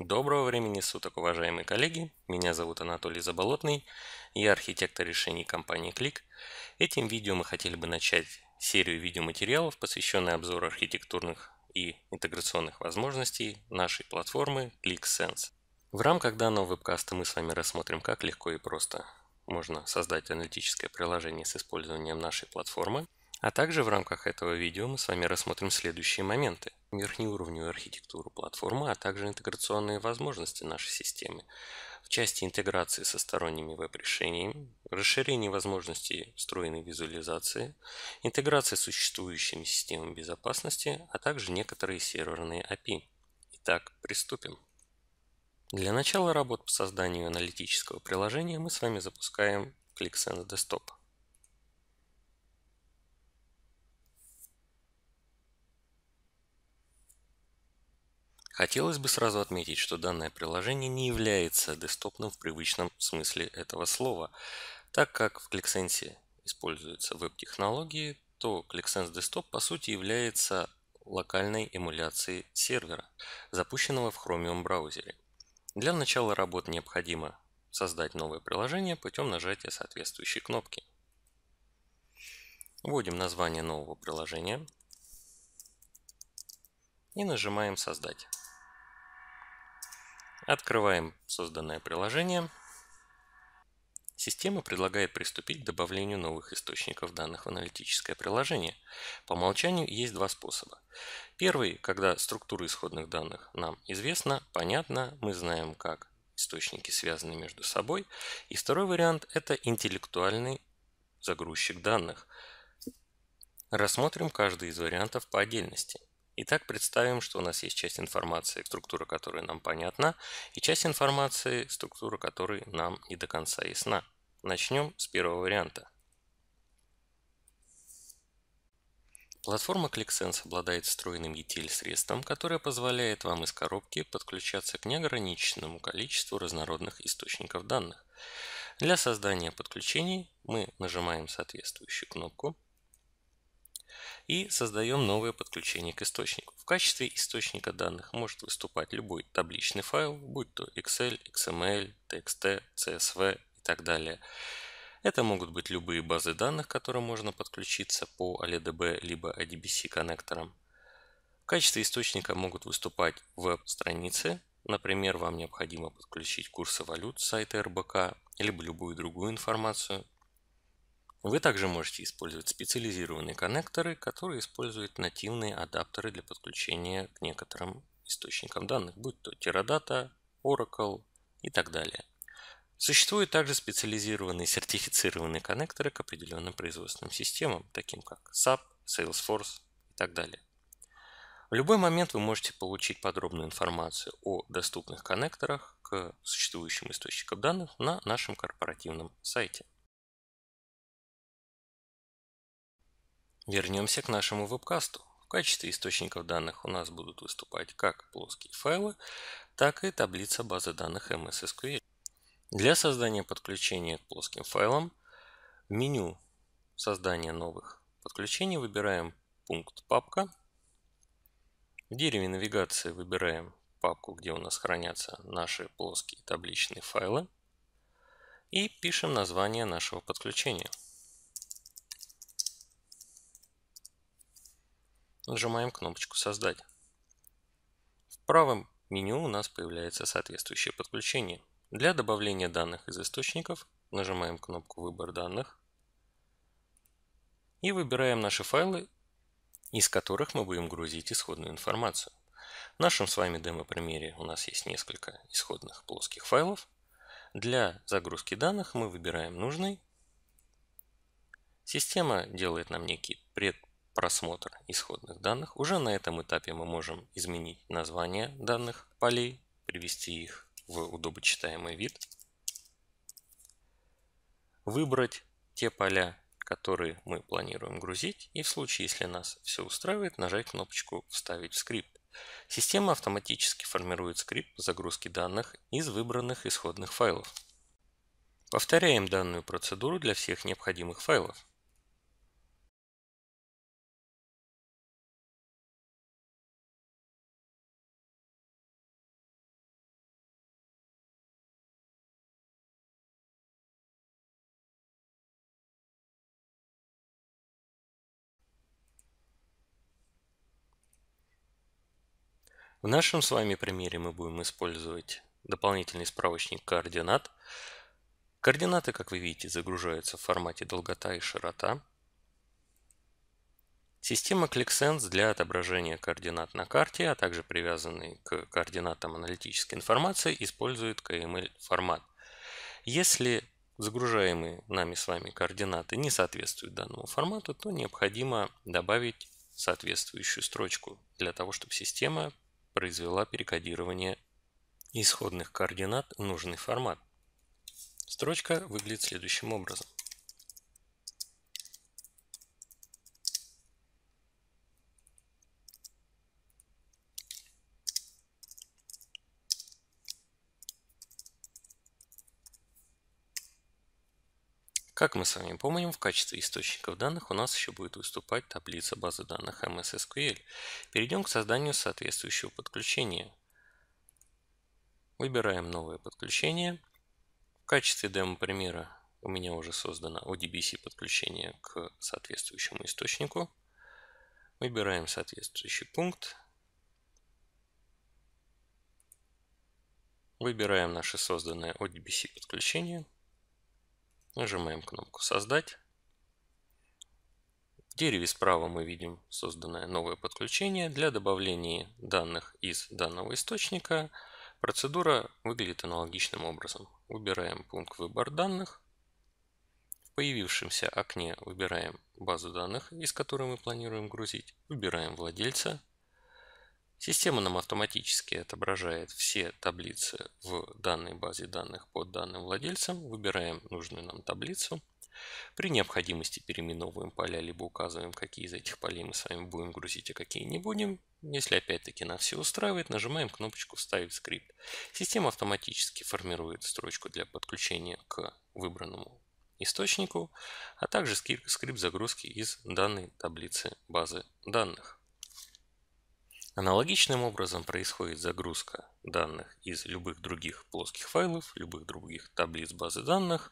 Доброго времени суток, уважаемые коллеги. Меня зовут Анатолий Заболотный. Я архитектор решений компании Клик. Этим видео мы хотели бы начать серию видеоматериалов, посвященных обзору архитектурных и интеграционных возможностей нашей платформы ClickSense. В рамках данного вебкаста мы с вами рассмотрим, как легко и просто можно создать аналитическое приложение с использованием нашей платформы – а также в рамках этого видео мы с вами рассмотрим следующие моменты. Верхнеуровневую архитектуру платформы, а также интеграционные возможности нашей системы. В части интеграции со сторонними веб-решениями, расширение возможностей встроенной визуализации, интеграция с существующими системами безопасности, а также некоторые серверные API. Итак, приступим. Для начала работ по созданию аналитического приложения мы с вами запускаем ClickSense Desktop. Хотелось бы сразу отметить, что данное приложение не является десктопным в привычном смысле этого слова. Так как в ClickSense используются веб-технологии, то ClickSense Desktop по сути является локальной эмуляцией сервера, запущенного в Chromium браузере. Для начала работы необходимо создать новое приложение путем нажатия соответствующей кнопки. Вводим название нового приложения и нажимаем «Создать». Открываем созданное приложение. Система предлагает приступить к добавлению новых источников данных в аналитическое приложение. По умолчанию есть два способа. Первый, когда структура исходных данных нам известна, понятна, мы знаем, как источники связаны между собой. И второй вариант – это интеллектуальный загрузчик данных. Рассмотрим каждый из вариантов по отдельности – Итак, представим, что у нас есть часть информации, структура которой нам понятна, и часть информации, структура которой нам не до конца ясна. Начнем с первого варианта. Платформа ClickSense обладает встроенным ETL-средством, которое позволяет вам из коробки подключаться к неограниченному количеству разнородных источников данных. Для создания подключений мы нажимаем соответствующую кнопку и создаем новое подключение к источнику. В качестве источника данных может выступать любой табличный файл, будь то Excel, XML, TXT, CSV и так далее. Это могут быть любые базы данных, к которым можно подключиться по ALDB либо IDBC а коннекторам. В качестве источника могут выступать веб-страницы. Например, вам необходимо подключить курсы валют с сайта РБК, либо любую другую информацию. Вы также можете использовать специализированные коннекторы, которые используют нативные адаптеры для подключения к некоторым источникам данных, будь то Teradata, Oracle и так далее. Существуют также специализированные сертифицированные коннекторы к определенным производственным системам, таким как SAP, Salesforce и так далее. В любой момент вы можете получить подробную информацию о доступных коннекторах к существующим источникам данных на нашем корпоративном сайте. Вернемся к нашему вебкасту. В качестве источников данных у нас будут выступать как плоские файлы, так и таблица базы данных MS SQL. Для создания подключения к плоским файлам в меню создания новых подключений выбираем пункт «Папка». В дереве навигации выбираем папку, где у нас хранятся наши плоские табличные файлы и пишем название нашего подключения – Нажимаем кнопочку «Создать». В правом меню у нас появляется соответствующее подключение. Для добавления данных из источников нажимаем кнопку «Выбор данных» и выбираем наши файлы, из которых мы будем грузить исходную информацию. В нашем с вами демо-примере у нас есть несколько исходных плоских файлов. Для загрузки данных мы выбираем нужный. Система делает нам некий пред просмотр исходных данных. Уже на этом этапе мы можем изменить название данных полей, привести их в удобочитаемый вид, выбрать те поля, которые мы планируем грузить, и в случае, если нас все устраивает, нажать кнопочку «Вставить в скрипт». Система автоматически формирует скрипт загрузки данных из выбранных исходных файлов. Повторяем данную процедуру для всех необходимых файлов. В нашем с вами примере мы будем использовать дополнительный справочник координат. Координаты, как вы видите, загружаются в формате долгота и широта. Система ClickSense для отображения координат на карте, а также привязанный к координатам аналитической информации, использует KML формат. Если загружаемые нами с вами координаты не соответствуют данному формату, то необходимо добавить соответствующую строчку для того, чтобы система произвела перекодирование исходных координат в нужный формат. Строчка выглядит следующим образом. Как мы с вами помним, в качестве источников данных у нас еще будет выступать таблица базы данных MS SQL. Перейдем к созданию соответствующего подключения. Выбираем новое подключение. В качестве демо-примера у меня уже создано ODBC подключение к соответствующему источнику. Выбираем соответствующий пункт. Выбираем наше созданное ODBC подключение. Нажимаем кнопку «Создать». В дереве справа мы видим созданное новое подключение. Для добавления данных из данного источника процедура выглядит аналогичным образом. Выбираем пункт «Выбор данных». В появившемся окне выбираем базу данных, из которой мы планируем грузить. Выбираем владельца Система нам автоматически отображает все таблицы в данной базе данных под данным владельцем. Выбираем нужную нам таблицу. При необходимости переименовываем поля, либо указываем, какие из этих полей мы с вами будем грузить, а какие не будем. Если опять-таки нас все устраивает, нажимаем кнопочку «Вставить скрипт». Система автоматически формирует строчку для подключения к выбранному источнику, а также скрипт загрузки из данной таблицы базы данных. Аналогичным образом происходит загрузка данных из любых других плоских файлов, любых других таблиц базы данных,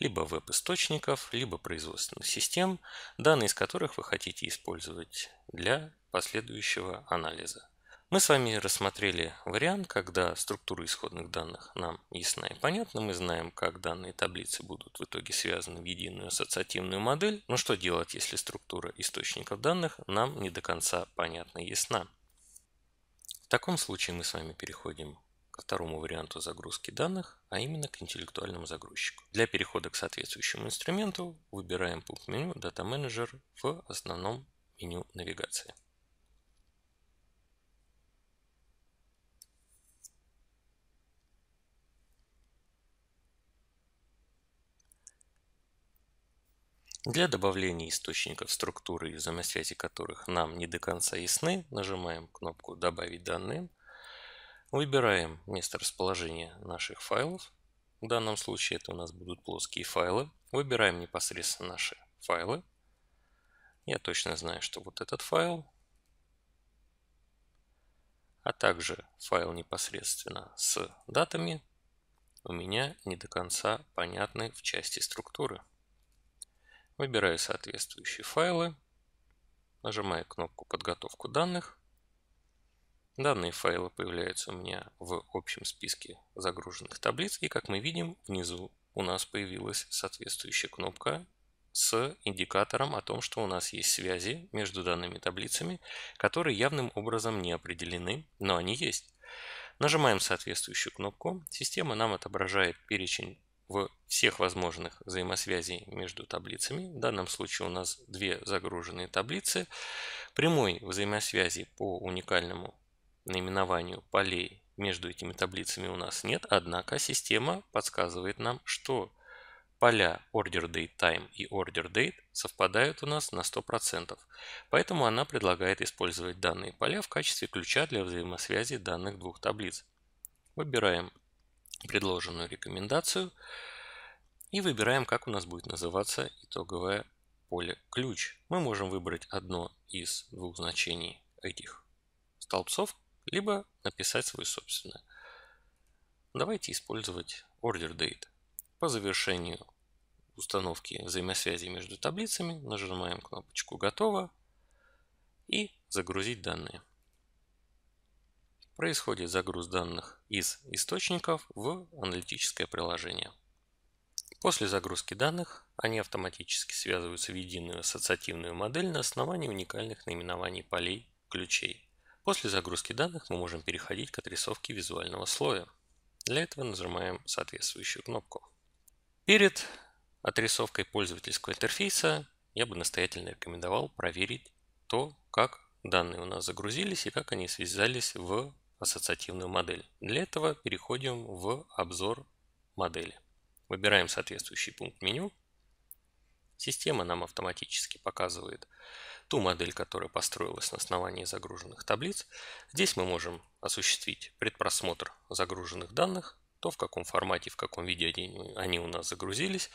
либо веб-источников, либо производственных систем, данные из которых вы хотите использовать для последующего анализа. Мы с вами рассмотрели вариант, когда структура исходных данных нам ясна и понятна. Мы знаем, как данные таблицы будут в итоге связаны в единую ассоциативную модель. Но что делать, если структура источников данных нам не до конца понятна и ясна? В таком случае мы с вами переходим ко второму варианту загрузки данных, а именно к интеллектуальному загрузчику. Для перехода к соответствующему инструменту выбираем пункт меню Data Manager в основном меню навигации. Для добавления источников структуры и взаимосвязи которых нам не до конца ясны, нажимаем кнопку «Добавить данные». Выбираем место расположения наших файлов. В данном случае это у нас будут плоские файлы. Выбираем непосредственно наши файлы. Я точно знаю, что вот этот файл, а также файл непосредственно с датами у меня не до конца понятны в части структуры. Выбираю соответствующие файлы, нажимаю кнопку «Подготовку данных». Данные файлы появляются у меня в общем списке загруженных таблиц, и как мы видим, внизу у нас появилась соответствующая кнопка с индикатором о том, что у нас есть связи между данными таблицами, которые явным образом не определены, но они есть. Нажимаем соответствующую кнопку. Система нам отображает перечень в всех возможных взаимосвязей между таблицами. В данном случае у нас две загруженные таблицы. Прямой взаимосвязи по уникальному наименованию полей между этими таблицами у нас нет, однако система подсказывает нам, что поля order date time и order date совпадают у нас на 100%. Поэтому она предлагает использовать данные поля в качестве ключа для взаимосвязи данных двух таблиц. Выбираем предложенную рекомендацию и выбираем, как у нас будет называться итоговое поле ключ. Мы можем выбрать одно из двух значений этих столбцов, либо написать свое собственное. Давайте использовать order date. По завершению установки взаимосвязи между таблицами нажимаем кнопочку «Готово» и «Загрузить данные» происходит загруз данных из источников в аналитическое приложение. После загрузки данных они автоматически связываются в единую ассоциативную модель на основании уникальных наименований полей ключей. После загрузки данных мы можем переходить к отрисовке визуального слоя. Для этого нажимаем соответствующую кнопку. Перед отрисовкой пользовательского интерфейса я бы настоятельно рекомендовал проверить то, как данные у нас загрузились и как они связались в ассоциативную модель. Для этого переходим в обзор модели. Выбираем соответствующий пункт меню. Система нам автоматически показывает ту модель, которая построилась на основании загруженных таблиц. Здесь мы можем осуществить предпросмотр загруженных данных, то в каком формате, в каком виде они, они у нас загрузились,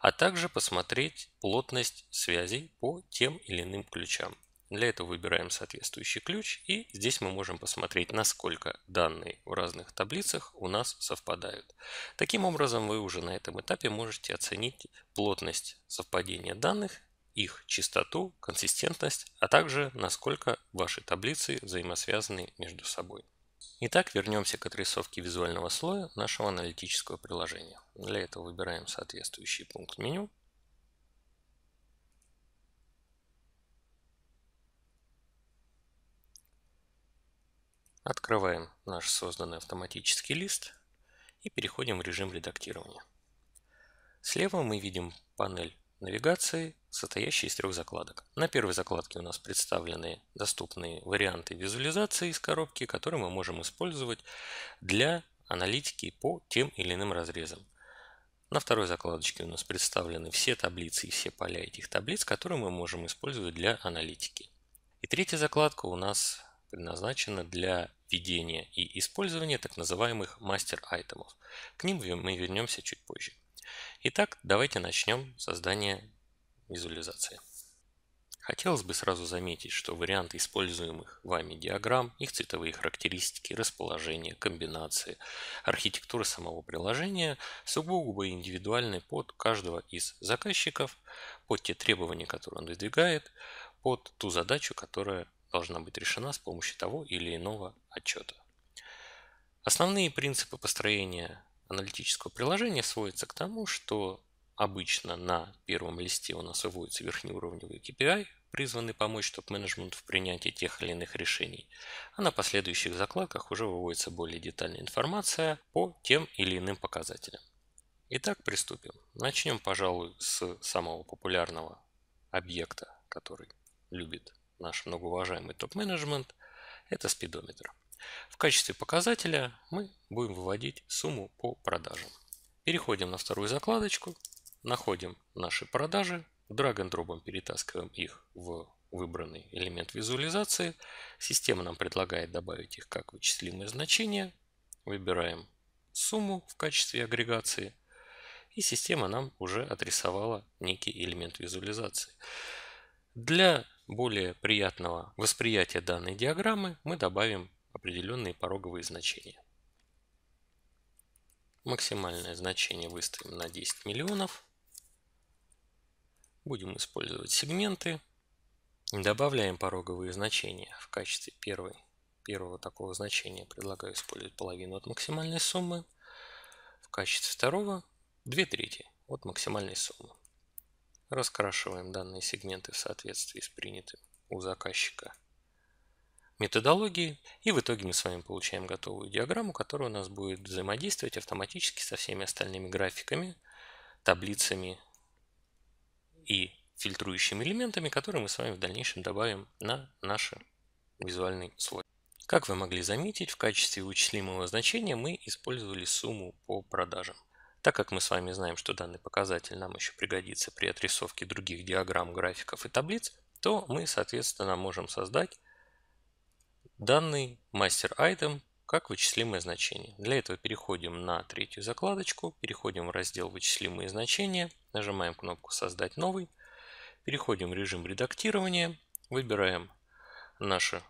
а также посмотреть плотность связей по тем или иным ключам. Для этого выбираем соответствующий ключ, и здесь мы можем посмотреть, насколько данные в разных таблицах у нас совпадают. Таким образом, вы уже на этом этапе можете оценить плотность совпадения данных, их частоту, консистентность, а также насколько ваши таблицы взаимосвязаны между собой. Итак, вернемся к отрисовке визуального слоя нашего аналитического приложения. Для этого выбираем соответствующий пункт меню – Открываем наш созданный автоматический лист и переходим в режим редактирования. Слева мы видим панель навигации, состоящая из трех закладок. На первой закладке у нас представлены доступные варианты визуализации из коробки, которые мы можем использовать для аналитики по тем или иным разрезам. На второй закладочке у нас представлены все таблицы и все поля этих таблиц, которые мы можем использовать для аналитики. И третья закладка у нас предназначена для введения и использования так называемых мастер-айтемов. К ним мы вернемся чуть позже. Итак, давайте начнем создание визуализации. Хотелось бы сразу заметить, что варианты используемых вами диаграмм, их цветовые характеристики, расположение, комбинации, архитектура самого приложения сугубо индивидуальны под каждого из заказчиков, под те требования, которые он выдвигает, под ту задачу, которая должна быть решена с помощью того или иного отчета. Основные принципы построения аналитического приложения сводятся к тому, что обычно на первом листе у нас выводится верхнеуровневый KPI, призванный помочь топ-менеджменту в принятии тех или иных решений. А на последующих закладках уже выводится более детальная информация по тем или иным показателям. Итак, приступим. Начнем, пожалуй, с самого популярного объекта, который любит наш многоуважаемый топ-менеджмент, это спидометр. В качестве показателя мы будем выводить сумму по продажам. Переходим на вторую закладочку, находим наши продажи, драг-н-дропом перетаскиваем их в выбранный элемент визуализации. Система нам предлагает добавить их как вычислимые значения. Выбираем сумму в качестве агрегации. И система нам уже отрисовала некий элемент визуализации. Для более приятного восприятия данной диаграммы мы добавим определенные пороговые значения. Максимальное значение выставим на 10 миллионов. Будем использовать сегменты. Добавляем пороговые значения в качестве первой, первого такого значения. Предлагаю использовать половину от максимальной суммы. В качестве второго две трети от максимальной суммы. Раскрашиваем данные сегменты в соответствии с принятым у заказчика методологией. И в итоге мы с вами получаем готовую диаграмму, которая у нас будет взаимодействовать автоматически со всеми остальными графиками, таблицами и фильтрующими элементами, которые мы с вами в дальнейшем добавим на наш визуальный слой. Как вы могли заметить, в качестве вычислимого значения мы использовали сумму по продажам. Так как мы с вами знаем, что данный показатель нам еще пригодится при отрисовке других диаграмм, графиков и таблиц, то мы, соответственно, можем создать данный мастер-айтем как вычислимое значение. Для этого переходим на третью закладочку, переходим в раздел «Вычислимые значения», нажимаем кнопку «Создать новый», переходим в режим редактирования, выбираем наши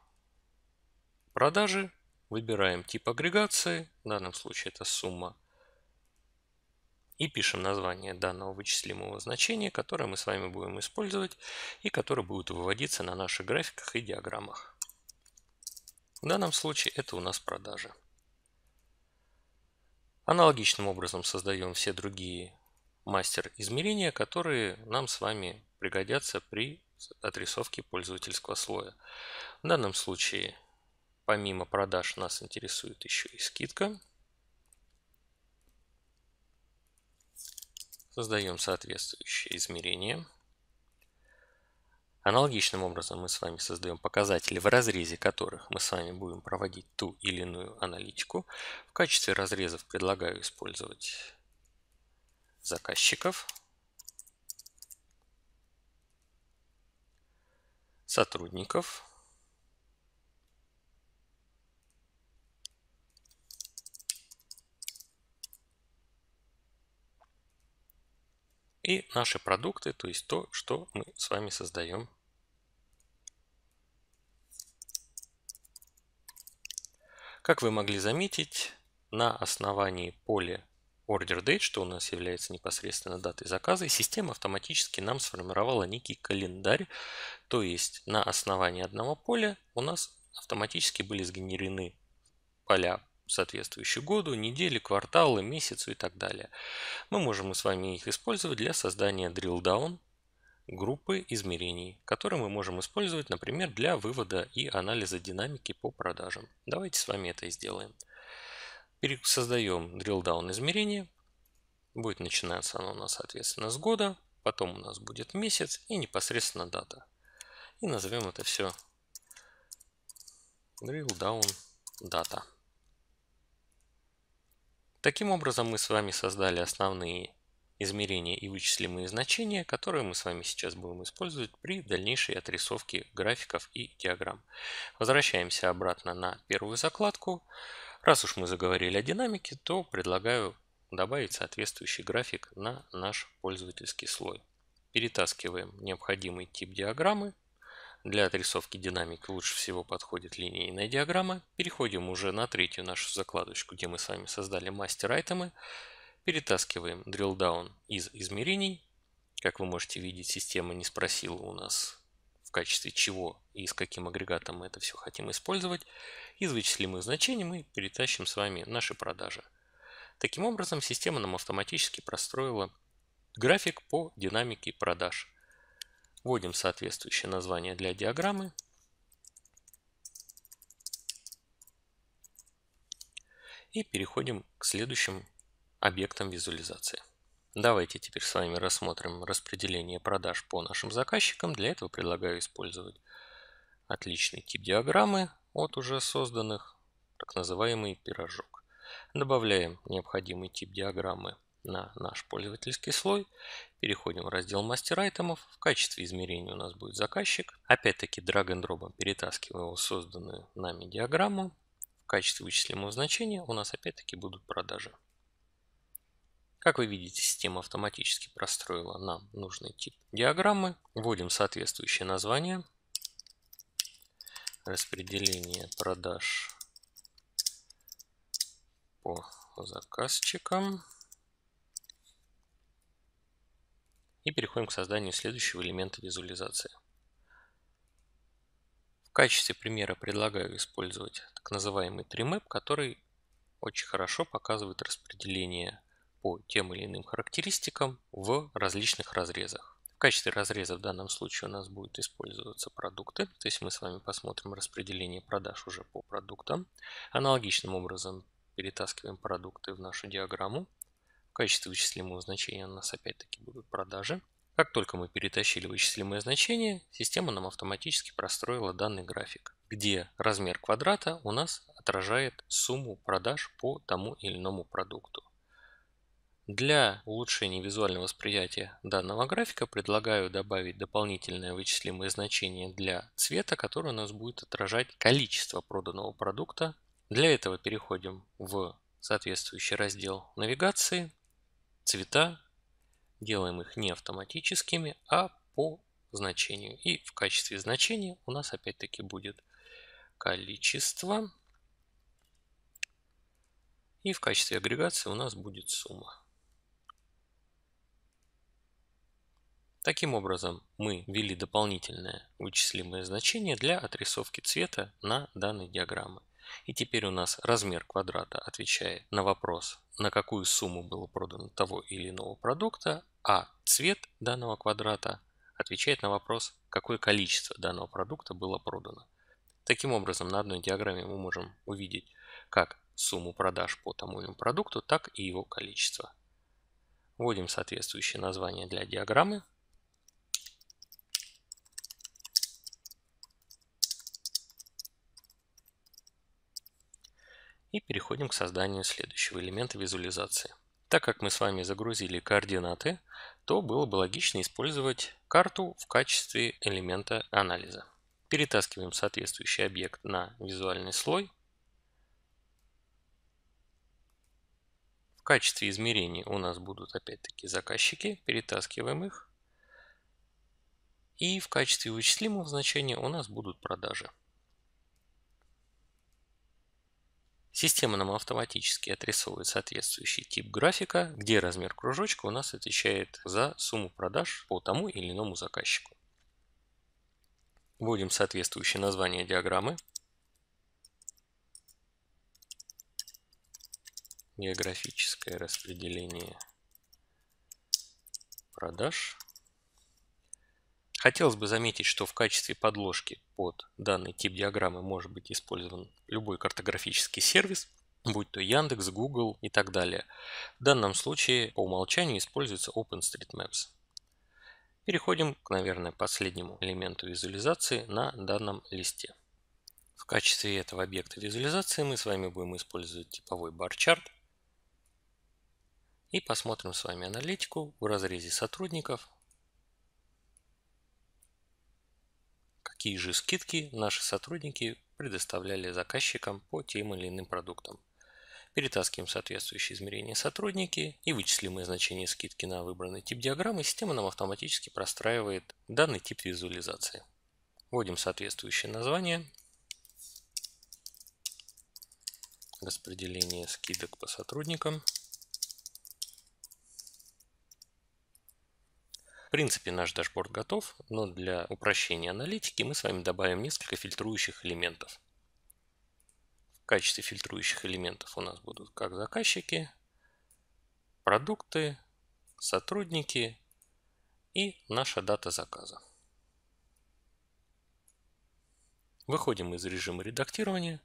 продажи, выбираем тип агрегации, в данном случае это сумма и пишем название данного вычислимого значения, которое мы с вами будем использовать и которое будет выводиться на наших графиках и диаграммах. В данном случае это у нас продажи. Аналогичным образом создаем все другие мастер измерения, которые нам с вами пригодятся при отрисовке пользовательского слоя. В данном случае помимо продаж нас интересует еще и скидка. Создаем соответствующее измерение. Аналогичным образом мы с вами создаем показатели, в разрезе которых мы с вами будем проводить ту или иную аналитику. В качестве разрезов предлагаю использовать заказчиков, сотрудников, И наши продукты, то есть то, что мы с вами создаем. Как вы могли заметить, на основании поля order date, что у нас является непосредственно датой заказа, система автоматически нам сформировала некий календарь, то есть на основании одного поля у нас автоматически были сгенерены поля соответствующие году, недели, кварталы, месяцу и так далее. Мы можем с вами их использовать для создания drill-down группы измерений, которые мы можем использовать, например, для вывода и анализа динамики по продажам. Давайте с вами это и сделаем. Создаем drill-down измерение. Будет начинаться оно у нас, соответственно, с года. Потом у нас будет месяц и непосредственно дата. И назовем это все drill-down data. Таким образом мы с вами создали основные измерения и вычислимые значения, которые мы с вами сейчас будем использовать при дальнейшей отрисовке графиков и диаграмм. Возвращаемся обратно на первую закладку. Раз уж мы заговорили о динамике, то предлагаю добавить соответствующий график на наш пользовательский слой. Перетаскиваем необходимый тип диаграммы для отрисовки динамики лучше всего подходит линейная диаграмма. Переходим уже на третью нашу закладочку, где мы с вами создали мастер-айтемы. Перетаскиваем drill down из измерений. Как вы можете видеть, система не спросила у нас в качестве чего и с каким агрегатом мы это все хотим использовать. Из вычислимых значений мы перетащим с вами наши продажи. Таким образом, система нам автоматически простроила график по динамике продаж. Вводим соответствующее название для диаграммы. И переходим к следующим объектам визуализации. Давайте теперь с вами рассмотрим распределение продаж по нашим заказчикам. Для этого предлагаю использовать отличный тип диаграммы от уже созданных, так называемый пирожок. Добавляем необходимый тип диаграммы на наш пользовательский слой Переходим в раздел мастер айтемов. В качестве измерения у нас будет заказчик. Опять-таки драг-н-дропом перетаскиваем его созданную нами диаграмму. В качестве вычислимого значения у нас опять-таки будут продажи. Как вы видите, система автоматически простроила нам нужный тип диаграммы. Вводим соответствующее название. Распределение продаж по заказчикам. И переходим к созданию следующего элемента визуализации. В качестве примера предлагаю использовать так называемый TreeMap, который очень хорошо показывает распределение по тем или иным характеристикам в различных разрезах. В качестве разреза в данном случае у нас будут использоваться продукты, то есть мы с вами посмотрим распределение продаж уже по продуктам. Аналогичным образом перетаскиваем продукты в нашу диаграмму качестве вычислимого значения у нас опять-таки будут продажи. Как только мы перетащили вычислимое значение, система нам автоматически простроила данный график, где размер квадрата у нас отражает сумму продаж по тому или иному продукту. Для улучшения визуального восприятия данного графика предлагаю добавить дополнительное вычислимое значение для цвета, которое у нас будет отражать количество проданного продукта. Для этого переходим в соответствующий раздел навигации цвета. Делаем их не автоматическими, а по значению. И в качестве значения у нас опять-таки будет количество. И в качестве агрегации у нас будет сумма. Таким образом, мы ввели дополнительное вычислимое значение для отрисовки цвета на данной диаграммы. И теперь у нас размер квадрата отвечает на вопрос, на какую сумму было продано того или иного продукта, а цвет данного квадрата отвечает на вопрос, какое количество данного продукта было продано. Таким образом, на одной диаграмме мы можем увидеть как сумму продаж по тому или иному продукту, так и его количество. Вводим соответствующее название для диаграммы. И переходим к созданию следующего элемента визуализации. Так как мы с вами загрузили координаты, то было бы логично использовать карту в качестве элемента анализа. Перетаскиваем соответствующий объект на визуальный слой. В качестве измерений у нас будут опять-таки заказчики. Перетаскиваем их. И в качестве вычислимого значения у нас будут продажи. Система нам автоматически отрисовывает соответствующий тип графика, где размер кружочка у нас отвечает за сумму продаж по тому или иному заказчику. Вводим соответствующее название диаграммы. Географическое распределение продаж. Хотелось бы заметить, что в качестве подложки под данный тип диаграммы может быть использован любой картографический сервис, будь то Яндекс, Google и так далее. В данном случае по умолчанию используется OpenStreetMaps. Переходим к, наверное, последнему элементу визуализации на данном листе. В качестве этого объекта визуализации мы с вами будем использовать типовой бар барчарт. И посмотрим с вами аналитику в разрезе сотрудников какие же скидки наши сотрудники предоставляли заказчикам по тем или иным продуктам. Перетаскиваем соответствующие измерения сотрудники и вычислимые значения скидки на выбранный тип диаграммы, система нам автоматически простраивает данный тип визуализации. Вводим соответствующее название, распределение скидок по сотрудникам – принципе, наш дашборд готов, но для упрощения аналитики мы с вами добавим несколько фильтрующих элементов. В качестве фильтрующих элементов у нас будут как заказчики, продукты, сотрудники и наша дата заказа. Выходим из режима редактирования.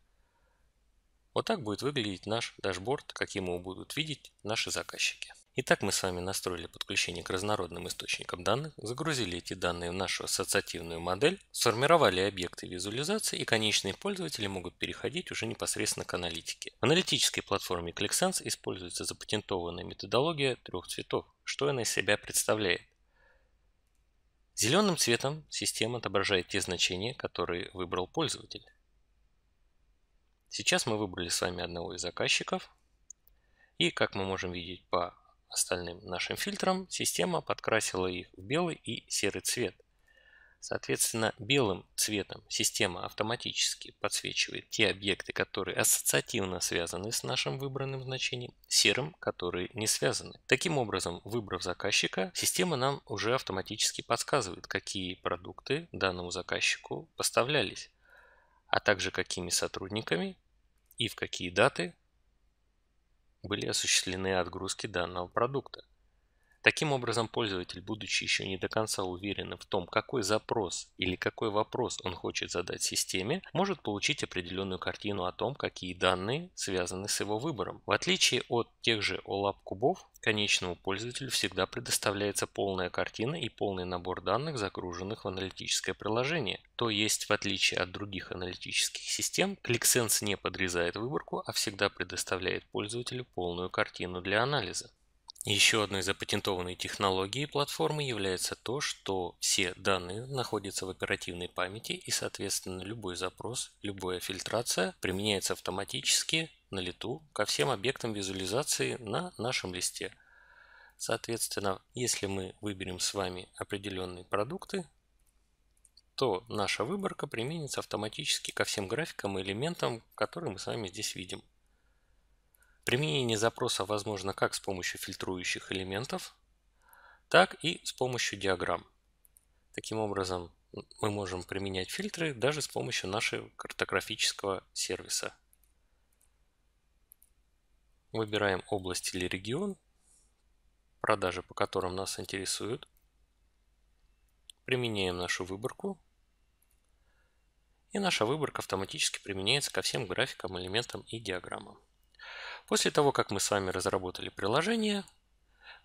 Вот так будет выглядеть наш дашборд, каким его будут видеть наши заказчики. Итак, мы с вами настроили подключение к разнородным источникам данных, загрузили эти данные в нашу ассоциативную модель, сформировали объекты визуализации и конечные пользователи могут переходить уже непосредственно к аналитике. В аналитической платформе ClickSense используется запатентованная методология трех цветов. Что она из себя представляет? Зеленым цветом система отображает те значения, которые выбрал пользователь. Сейчас мы выбрали с вами одного из заказчиков. И как мы можем видеть по остальным нашим фильтрам, система подкрасила их в белый и серый цвет. Соответственно, белым цветом система автоматически подсвечивает те объекты, которые ассоциативно связаны с нашим выбранным значением, серым, которые не связаны. Таким образом, выбрав заказчика, система нам уже автоматически подсказывает, какие продукты данному заказчику поставлялись, а также какими сотрудниками и в какие даты были осуществлены отгрузки данного продукта. Таким образом, пользователь, будучи еще не до конца уверенным в том, какой запрос или какой вопрос он хочет задать системе, может получить определенную картину о том, какие данные связаны с его выбором. В отличие от тех же OLAP кубов, конечному пользователю всегда предоставляется полная картина и полный набор данных, загруженных в аналитическое приложение. То есть, в отличие от других аналитических систем, ClickSense не подрезает выборку, а всегда предоставляет пользователю полную картину для анализа. Еще одной запатентованной технологией платформы является то, что все данные находятся в оперативной памяти и, соответственно, любой запрос, любая фильтрация применяется автоматически на лету ко всем объектам визуализации на нашем листе. Соответственно, если мы выберем с вами определенные продукты, то наша выборка применится автоматически ко всем графикам и элементам, которые мы с вами здесь видим. Применение запроса возможно как с помощью фильтрующих элементов, так и с помощью диаграмм. Таким образом, мы можем применять фильтры даже с помощью нашего картографического сервиса. Выбираем область или регион, продажи по которым нас интересуют. Применяем нашу выборку. И наша выборка автоматически применяется ко всем графикам, элементам и диаграммам. После того, как мы с вами разработали приложение,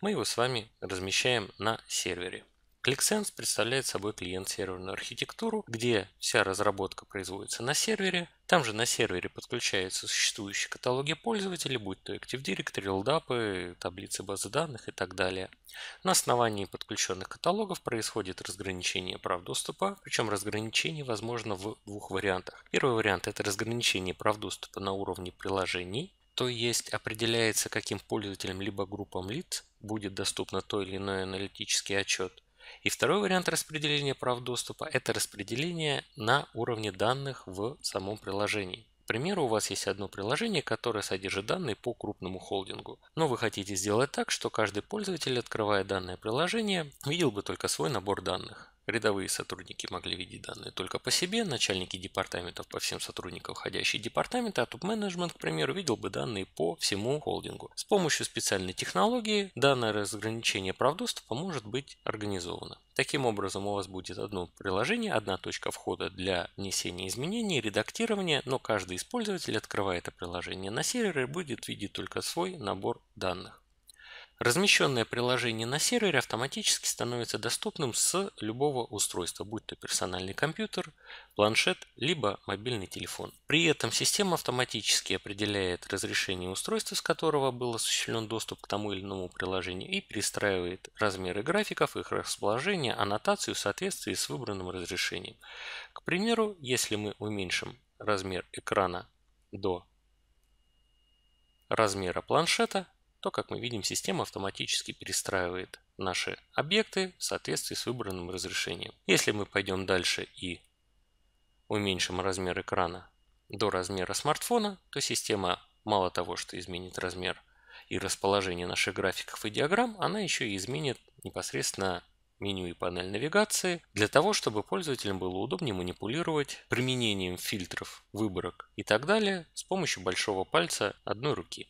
мы его с вами размещаем на сервере. ClickSense представляет собой клиент-серверную архитектуру, где вся разработка производится на сервере. Там же на сервере подключаются существующие каталоги пользователей, будь то Active Directory, LDAP, таблицы базы данных и так далее. На основании подключенных каталогов происходит разграничение прав доступа, причем разграничение возможно в двух вариантах. Первый вариант – это разграничение прав доступа на уровне приложений, то есть определяется, каким пользователям либо группам лиц будет доступно то или иное аналитический отчет. И второй вариант распределения прав доступа – это распределение на уровне данных в самом приложении. К примеру, у вас есть одно приложение, которое содержит данные по крупному холдингу. Но вы хотите сделать так, что каждый пользователь, открывая данное приложение, видел бы только свой набор данных. Рядовые сотрудники могли видеть данные только по себе, начальники департаментов по всем сотрудникам входящие департаменты, а топ-менеджмент, к примеру, видел бы данные по всему холдингу. С помощью специальной технологии данное разграничение прав доступа может быть организовано. Таким образом, у вас будет одно приложение, одна точка входа для внесения изменений, редактирования, но каждый использователь, открывает это приложение на сервере, и будет видеть только свой набор данных. Размещенное приложение на сервере автоматически становится доступным с любого устройства, будь то персональный компьютер, планшет, либо мобильный телефон. При этом система автоматически определяет разрешение устройства, с которого был осуществлен доступ к тому или иному приложению и перестраивает размеры графиков, их расположение, аннотацию в соответствии с выбранным разрешением. К примеру, если мы уменьшим размер экрана до размера планшета, то, как мы видим, система автоматически перестраивает наши объекты в соответствии с выбранным разрешением. Если мы пойдем дальше и уменьшим размер экрана до размера смартфона, то система мало того, что изменит размер и расположение наших графиков и диаграмм, она еще и изменит непосредственно меню и панель навигации, для того, чтобы пользователям было удобнее манипулировать применением фильтров, выборок и так далее с помощью большого пальца одной руки.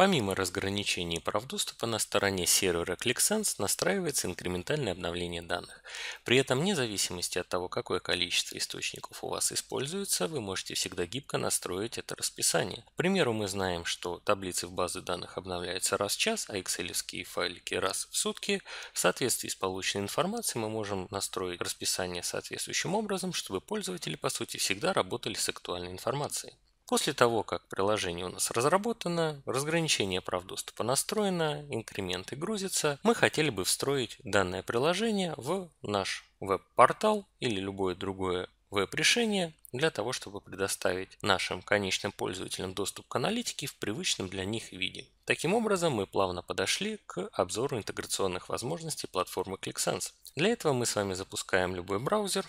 Помимо разграничений прав доступа на стороне сервера ClickSense настраивается инкрементальное обновление данных. При этом, вне зависимости от того, какое количество источников у вас используется, вы можете всегда гибко настроить это расписание. К примеру, мы знаем, что таблицы в базы данных обновляются раз в час, а excel файлики раз в сутки. В соответствии с полученной информацией мы можем настроить расписание соответствующим образом, чтобы пользователи, по сути, всегда работали с актуальной информацией. После того, как приложение у нас разработано, разграничение прав доступа настроено, инкременты грузятся, мы хотели бы встроить данное приложение в наш веб-портал или любое другое веб-решение для того, чтобы предоставить нашим конечным пользователям доступ к аналитике в привычном для них виде. Таким образом, мы плавно подошли к обзору интеграционных возможностей платформы ClickSense. Для этого мы с вами запускаем любой браузер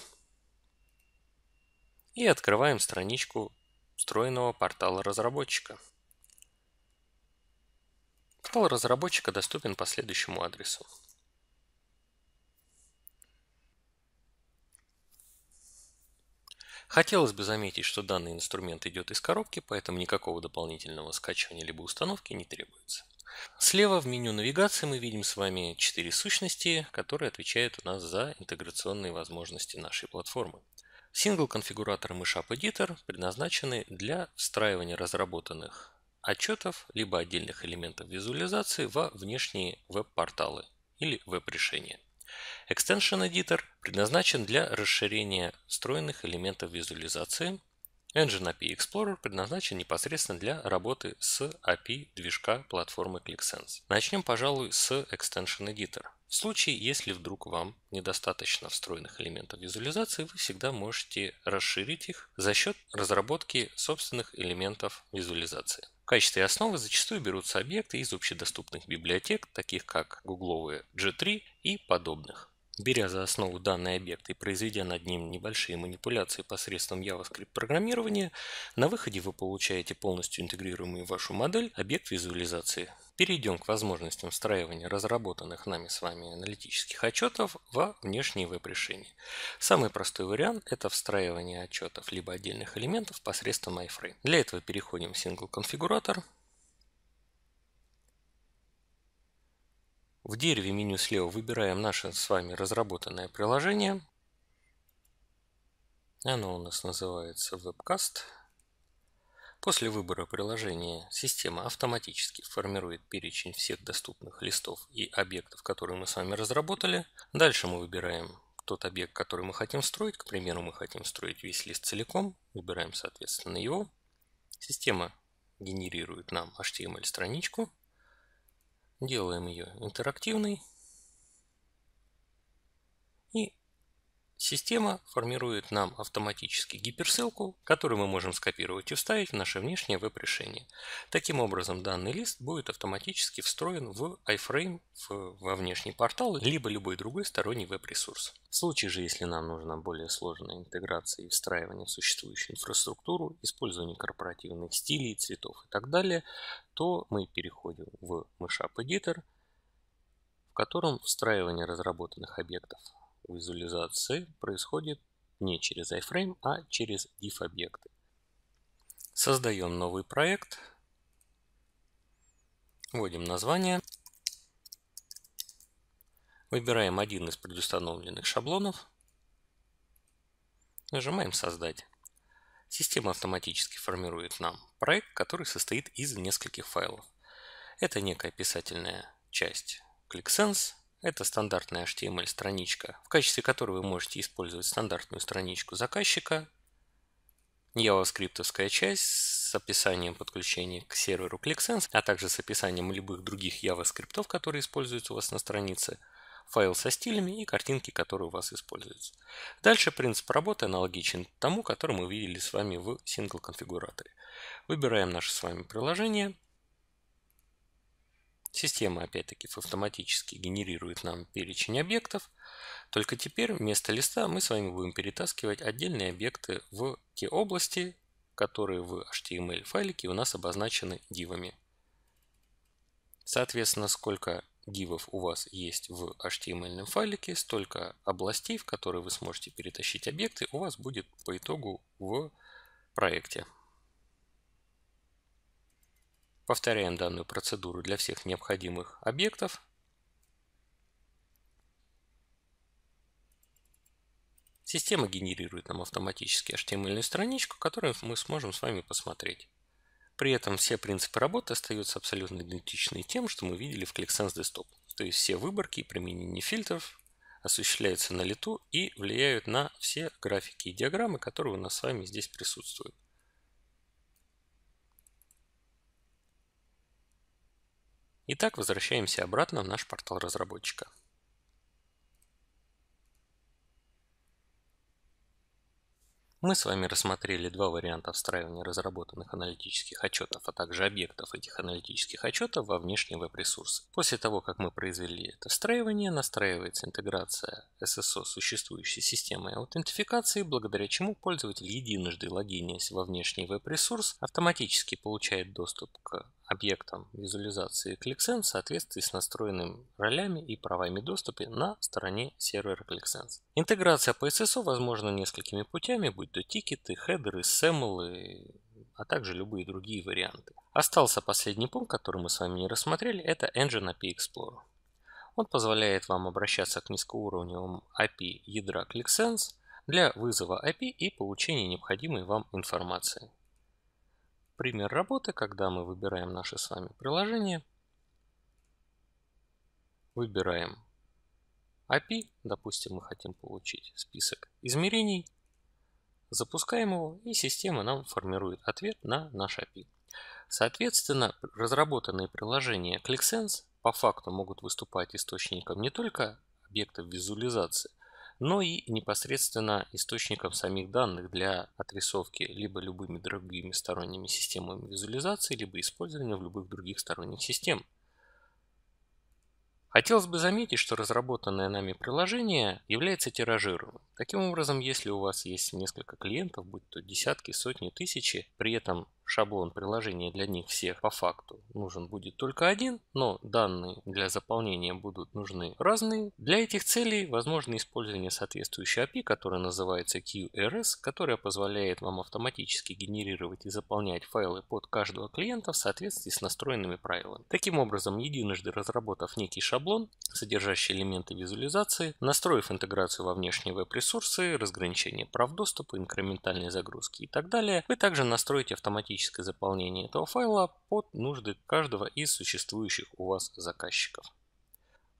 и открываем страничку встроенного портала разработчика. Портал разработчика доступен по следующему адресу. Хотелось бы заметить, что данный инструмент идет из коробки, поэтому никакого дополнительного скачивания либо установки не требуется. Слева в меню навигации мы видим с вами четыре сущности, которые отвечают у нас за интеграционные возможности нашей платформы. Сингл-конфигураторы и Editor предназначены для встраивания разработанных отчетов либо отдельных элементов визуализации во внешние веб-порталы или веб-решения. Extension Editor предназначен для расширения встроенных элементов визуализации. Engine API Explorer предназначен непосредственно для работы с API движка платформы ClickSense. Начнем, пожалуй, с Extension Editor – в случае, если вдруг вам недостаточно встроенных элементов визуализации, вы всегда можете расширить их за счет разработки собственных элементов визуализации. В качестве основы зачастую берутся объекты из общедоступных библиотек, таких как гугловые G3 и подобных. Беря за основу данный объект и произведя над ним небольшие манипуляции посредством JavaScript программирования, на выходе вы получаете полностью интегрируемый в вашу модель объект визуализации, Перейдем к возможностям встраивания разработанных нами с вами аналитических отчетов во внешние веб-решения. Самый простой вариант – это встраивание отчетов либо отдельных элементов посредством iFrame. Для этого переходим в Single Configurator. В дереве меню слева выбираем наше с вами разработанное приложение. Оно у нас называется Webcast. После выбора приложения система автоматически формирует перечень всех доступных листов и объектов, которые мы с вами разработали. Дальше мы выбираем тот объект, который мы хотим строить. К примеру, мы хотим строить весь лист целиком. Выбираем, соответственно, его. Система генерирует нам HTML-страничку. Делаем ее интерактивной. И Система формирует нам автоматически гиперссылку, которую мы можем скопировать и вставить в наше внешнее веб-решение. Таким образом, данный лист будет автоматически встроен в iFrame, в, во внешний портал, либо любой другой сторонний веб-ресурс. В случае же, если нам нужна более сложная интеграция и встраивание в существующую инфраструктуру, использование корпоративных стилей, цветов и так далее, то мы переходим в Mashup Editor, в котором встраивание разработанных объектов визуализации происходит не через iframe, а через diff-объекты. Создаем новый проект. Вводим название. Выбираем один из предустановленных шаблонов. Нажимаем «Создать». Система автоматически формирует нам проект, который состоит из нескольких файлов. Это некая писательная часть ClickSense, это стандартная HTML-страничка, в качестве которой вы можете использовать стандартную страничку заказчика, JavaScript часть с описанием подключения к серверу ClickSense, а также с описанием любых других JavaScript, которые используются у вас на странице, файл со стилями и картинки, которые у вас используются. Дальше принцип работы аналогичен тому, который мы видели с вами в сингл-конфигураторе. Выбираем наше с вами приложение – Система, опять-таки, автоматически генерирует нам перечень объектов, только теперь вместо листа мы с вами будем перетаскивать отдельные объекты в те области, которые в HTML-файлике у нас обозначены дивами. Соответственно, сколько дивов у вас есть в HTML файлике, столько областей, в которые вы сможете перетащить объекты, у вас будет по итогу в проекте. Повторяем данную процедуру для всех необходимых объектов. Система генерирует нам автоматически HTML эм страничку, которую мы сможем с вами посмотреть. При этом все принципы работы остаются абсолютно идентичны тем, что мы видели в ClickSense Desktop. То есть все выборки и применение фильтров осуществляются на лету и влияют на все графики и диаграммы, которые у нас с вами здесь присутствуют. Итак, возвращаемся обратно в наш портал разработчика. Мы с вами рассмотрели два варианта встраивания разработанных аналитических отчетов, а также объектов этих аналитических отчетов во внешний веб-ресурс. После того, как мы произвели это встраивание, настраивается интеграция SSO существующей системы аутентификации, благодаря чему пользователь, единожды логинясь во внешний веб-ресурс, автоматически получает доступ к объектом визуализации ClickSense в соответствии с настроенными ролями и правами доступа на стороне сервера ClickSense. Интеграция по SSO возможна несколькими путями, будь то тикеты, хедеры, сэмлы, а также любые другие варианты. Остался последний пункт, который мы с вами не рассмотрели, это Engine API Explorer. Он позволяет вам обращаться к низкоуровневому API ядра ClickSense для вызова API и получения необходимой вам информации пример работы, когда мы выбираем наше с вами приложение, выбираем API, допустим, мы хотим получить список измерений, запускаем его, и система нам формирует ответ на наш API. Соответственно, разработанные приложения ClickSense по факту могут выступать источником не только объектов визуализации, но и непосредственно источником самих данных для отрисовки либо любыми другими сторонними системами визуализации, либо использования в любых других сторонних системах. Хотелось бы заметить, что разработанное нами приложение является тиражируемым. Таким образом, если у вас есть несколько клиентов, будь то десятки, сотни, тысячи, при этом шаблон приложения для них всех по факту нужен будет только один, но данные для заполнения будут нужны разные. Для этих целей возможно использование соответствующей API, которая называется QRS, которая позволяет вам автоматически генерировать и заполнять файлы под каждого клиента в соответствии с настроенными правилами. Таким образом, единожды разработав некий шаблон, содержащий элементы визуализации, настроив интеграцию во внешние веб-ресурсы, разграничение прав доступа, инкрементальные загрузки и так далее, вы также настроите автоматически автоматическое заполнение этого файла под нужды каждого из существующих у вас заказчиков.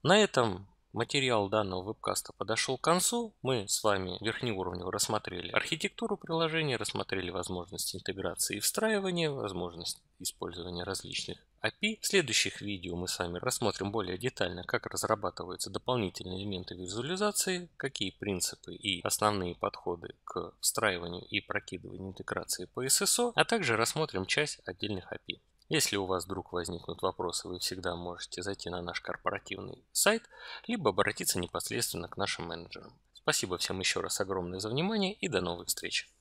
На этом материал данного вебкаста подошел к концу. Мы с вами верхнеуровнево рассмотрели архитектуру приложения, рассмотрели возможности интеграции и встраивания, возможность использования различных API. В следующих видео мы с вами рассмотрим более детально, как разрабатываются дополнительные элементы визуализации, какие принципы и основные подходы к встраиванию и прокидыванию интеграции по SSO, а также рассмотрим часть отдельных API. Если у вас вдруг возникнут вопросы, вы всегда можете зайти на наш корпоративный сайт, либо обратиться непосредственно к нашим менеджерам. Спасибо всем еще раз огромное за внимание и до новых встреч!